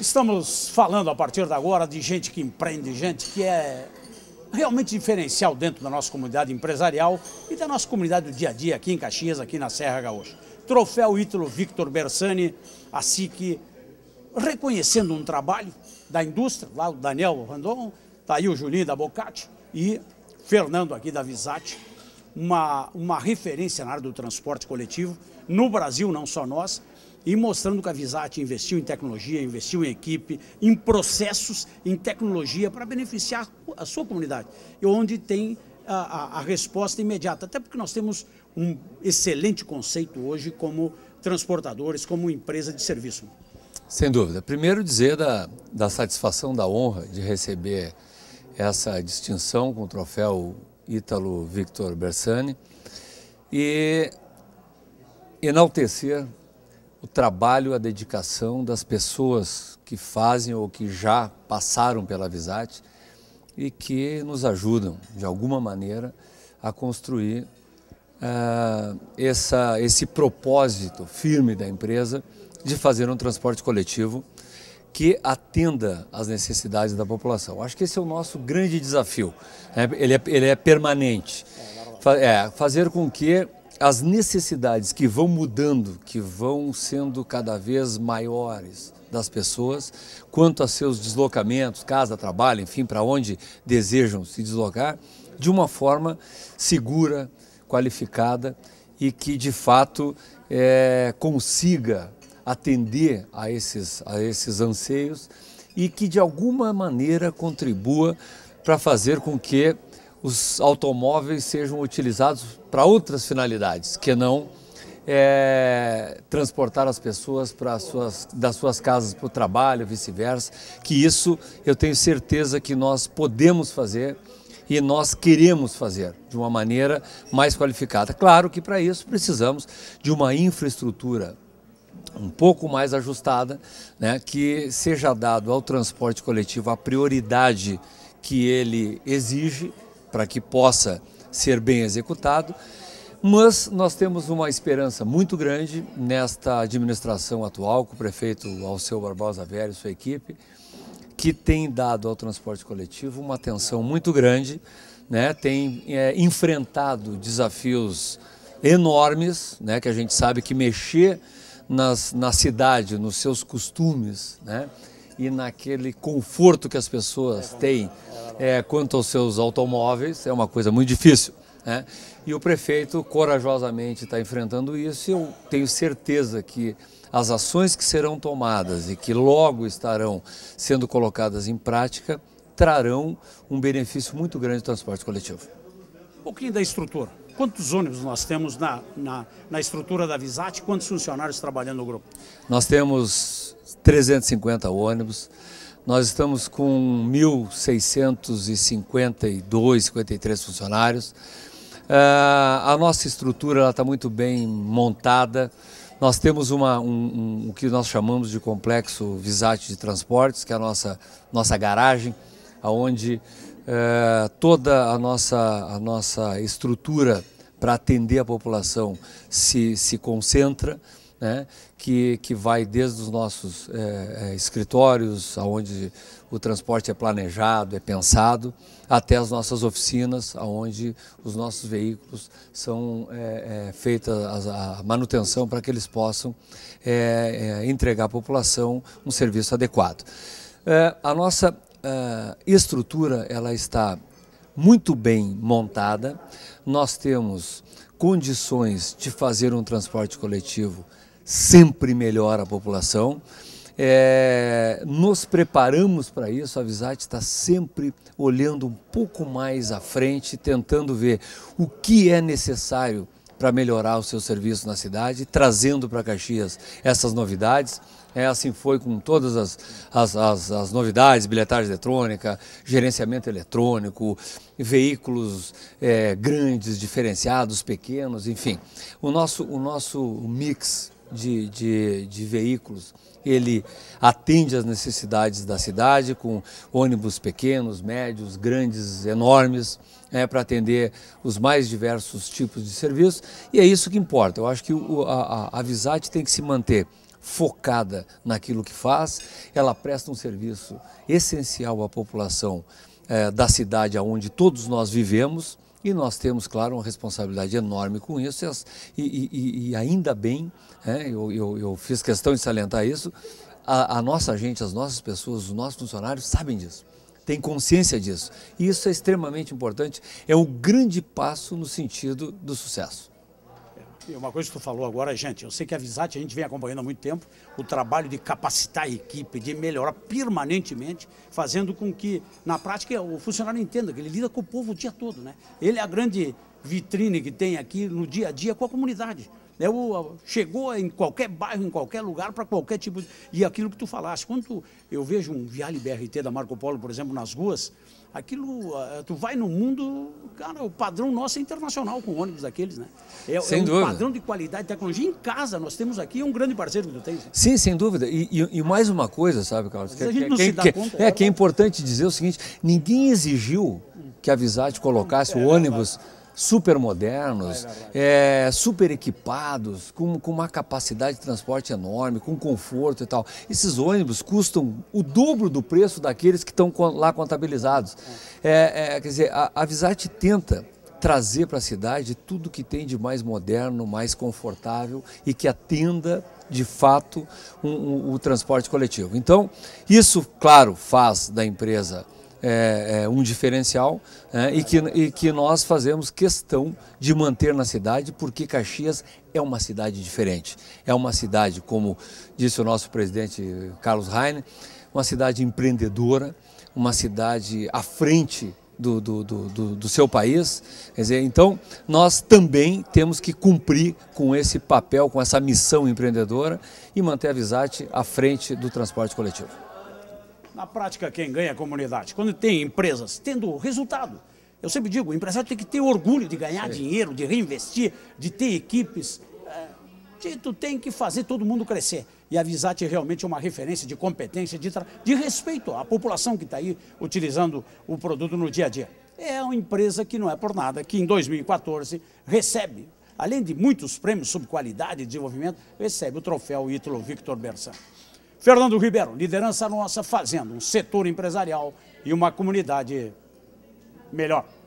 Estamos falando a partir de agora de gente que empreende, gente que é realmente diferencial dentro da nossa comunidade empresarial e da nossa comunidade do dia a dia aqui em Caxias, aqui na Serra Gaúcha. Troféu Ítalo Victor Bersani, a que reconhecendo um trabalho da indústria, lá o Daniel Randon, está aí o Julinho da Bocati e Fernando aqui da Visate, uma, uma referência na área do transporte coletivo, no Brasil, não só nós, e mostrando que a Visat investiu em tecnologia, investiu em equipe, em processos, em tecnologia para beneficiar a sua comunidade. E onde tem a, a, a resposta imediata. Até porque nós temos um excelente conceito hoje como transportadores, como empresa de serviço. Sem dúvida. Primeiro dizer da, da satisfação, da honra de receber essa distinção com o troféu Ítalo Victor Bersani e enaltecer o trabalho, a dedicação das pessoas que fazem ou que já passaram pela Visate e que nos ajudam, de alguma maneira, a construir uh, essa, esse propósito firme da empresa de fazer um transporte coletivo que atenda às necessidades da população. Acho que esse é o nosso grande desafio. Né? Ele é, ele é permanente. É, é fazer com que as necessidades que vão mudando, que vão sendo cada vez maiores das pessoas, quanto a seus deslocamentos, casa, trabalho, enfim, para onde desejam se deslocar, de uma forma segura, qualificada e que de fato é, consiga atender a esses, a esses anseios e que de alguma maneira contribua para fazer com que os automóveis sejam utilizados para outras finalidades, que não é, transportar as pessoas para suas, das suas casas para o trabalho, vice-versa, que isso eu tenho certeza que nós podemos fazer e nós queremos fazer de uma maneira mais qualificada. Claro que para isso precisamos de uma infraestrutura um pouco mais ajustada, né, que seja dado ao transporte coletivo a prioridade que ele exige para que possa ser bem executado. Mas nós temos uma esperança muito grande nesta administração atual, com o prefeito Alceu Barbosa Velho e sua equipe, que tem dado ao transporte coletivo uma atenção muito grande, né? tem é, enfrentado desafios enormes, né? que a gente sabe que mexer nas, na cidade, nos seus costumes né? e naquele conforto que as pessoas têm é, quanto aos seus automóveis, é uma coisa muito difícil. Né? E o prefeito corajosamente está enfrentando isso e eu tenho certeza que as ações que serão tomadas e que logo estarão sendo colocadas em prática trarão um benefício muito grande do transporte coletivo. Um pouquinho da estrutura. Quantos ônibus nós temos na, na, na estrutura da visate Quantos funcionários trabalhando no grupo? Nós temos 350 ônibus. Nós estamos com 1.652, 53 funcionários. Uh, a nossa estrutura está muito bem montada. Nós temos uma, um, um, o que nós chamamos de complexo Visate de Transportes, que é a nossa, nossa garagem, onde uh, eh, toda a nossa, a nossa estrutura para atender a população se, se concentra né, que, que vai desde os nossos é, é escritórios, onde o transporte é planejado, é pensado, até as nossas oficinas, onde os nossos veículos são é, é a, manutenção para que eles possam é, é entregar à população um serviço adequado. É, a nossa estrutura ela está muito bem montada, nós temos condições de fazer um transporte coletivo sempre melhora a população. É, nos preparamos para isso, a Visat está sempre olhando um pouco mais à frente, tentando ver o que é necessário para melhorar o seu serviço na cidade, trazendo para Caxias essas novidades. É, assim foi com todas as, as, as, as novidades, bilhetagem eletrônica, gerenciamento eletrônico, veículos é, grandes, diferenciados, pequenos, enfim. O nosso, o nosso mix de, de, de veículos. Ele atende às necessidades da cidade com ônibus pequenos, médios, grandes, enormes, né, para atender os mais diversos tipos de serviços. E é isso que importa. Eu acho que o, a, a, a Visate tem que se manter focada naquilo que faz, ela presta um serviço essencial à população é, da cidade onde todos nós vivemos e nós temos, claro, uma responsabilidade enorme com isso, e, e, e, ainda bem, é, eu, eu, eu, fiz questão de salientar isso, a, a nossa gente, as nossas pessoas, os nossos funcionários sabem disso têm consciência disso. E isso é extremamente importante, é um grande passo no sentido do sucesso uma coisa que tu falou agora, gente, eu sei que a Visate a gente vem acompanhando há muito tempo, o trabalho de capacitar a equipe, de melhorar permanentemente, fazendo com que, na prática, o funcionário entenda que ele lida com o povo o dia todo, né? Ele é a grande vitrine que tem aqui no dia a dia com a comunidade. Né? O, chegou em qualquer bairro, em qualquer lugar, para qualquer tipo de... E aquilo que tu falaste, quando tu, eu vejo um Viale BRT da Marco Polo, por exemplo, nas ruas, aquilo, tu vai no mundo, cara, o padrão nosso é internacional com ônibus daqueles, né? É, é sem é um dúvida. padrão de qualidade de tecnologia em casa, nós temos aqui é um grande parceiro que tu tens. Sim, sem dúvida. E, e, e mais uma coisa, sabe, Carlos? Que, a é gente não que, se dá que, conta, é, é, que é importante dizer o seguinte, ninguém exigiu que a Visage colocasse é, o ônibus super modernos, é, é, super equipados, com, com uma capacidade de transporte enorme, com conforto e tal. Esses ônibus custam o dobro do preço daqueles que estão lá contabilizados. É, é, quer dizer, a, a Visarte tenta trazer para a cidade tudo que tem de mais moderno, mais confortável e que atenda de fato um, um, o transporte coletivo. Então, isso, claro, faz da empresa é, é um diferencial é, e, que, e que nós fazemos questão de manter na cidade, porque Caxias é uma cidade diferente. É uma cidade, como disse o nosso presidente Carlos Heine, uma cidade empreendedora, uma cidade à frente do, do, do, do, seu país. Quer dizer, então, nós também temos que cumprir com esse papel, com essa missão empreendedora e manter a Visate à frente do transporte coletivo. Na prática, quem ganha é a comunidade. Quando tem empresas tendo resultado, eu sempre digo, o empresário tem que ter orgulho de ganhar Sim. dinheiro, de reinvestir, de ter equipes. É, tu tem que fazer todo mundo crescer. E a Visate é realmente é uma referência de competência, de, de respeito à população que está aí utilizando o produto no dia a dia. É uma empresa que não é por nada, que em 2014 recebe, além de muitos prêmios sobre qualidade e desenvolvimento, recebe o troféu Ítalo Victor Bersan. Fernando Ribeiro, liderança nossa, fazendo um setor empresarial e uma comunidade melhor.